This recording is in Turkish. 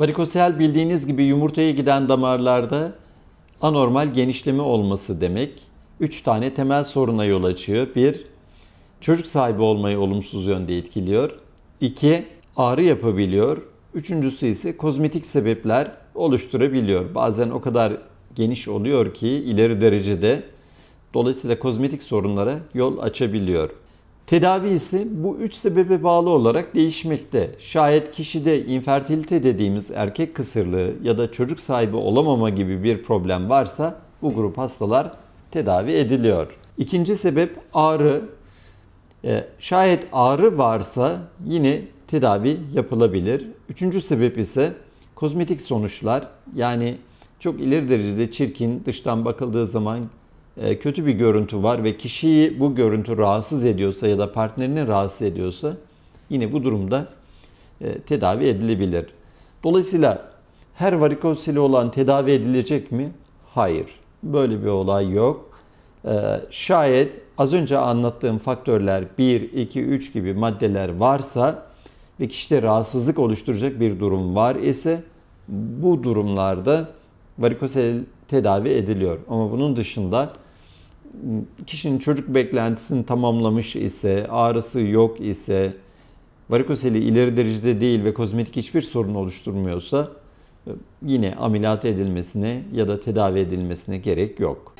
Varikosel bildiğiniz gibi yumurtaya giden damarlarda anormal genişleme olması demek. Üç tane temel soruna yol açıyor. Bir, çocuk sahibi olmayı olumsuz yönde etkiliyor. İki, ağrı yapabiliyor. Üçüncüsü ise kozmetik sebepler oluşturabiliyor. Bazen o kadar geniş oluyor ki ileri derecede dolayısıyla kozmetik sorunlara yol açabiliyor. Tedavi ise bu üç sebebe bağlı olarak değişmekte. Şayet kişide infertilite dediğimiz erkek kısırlığı ya da çocuk sahibi olamama gibi bir problem varsa bu grup hastalar tedavi ediliyor. İkinci sebep ağrı. E, şayet ağrı varsa yine tedavi yapılabilir. Üçüncü sebep ise kozmetik sonuçlar yani çok ileri derecede çirkin, dıştan bakıldığı zaman e, kötü bir görüntü var ve kişiyi bu görüntü rahatsız ediyorsa ya da partnerini rahatsız ediyorsa yine bu durumda e, tedavi edilebilir. Dolayısıyla her varikoseli olan tedavi edilecek mi? Hayır. Böyle bir olay yok. E, şayet az önce anlattığım faktörler 1, 2, 3 gibi maddeler varsa ve kişide rahatsızlık oluşturacak bir durum var ise bu durumlarda varikosel tedavi ediliyor. Ama bunun dışında kişinin çocuk beklentisini tamamlamış ise, ağrısı yok ise, varikoseli ileri derecede değil ve kozmetik hiçbir sorun oluşturmuyorsa e, yine ameliyat edilmesine ya da tedavi edilmesine gerek yok.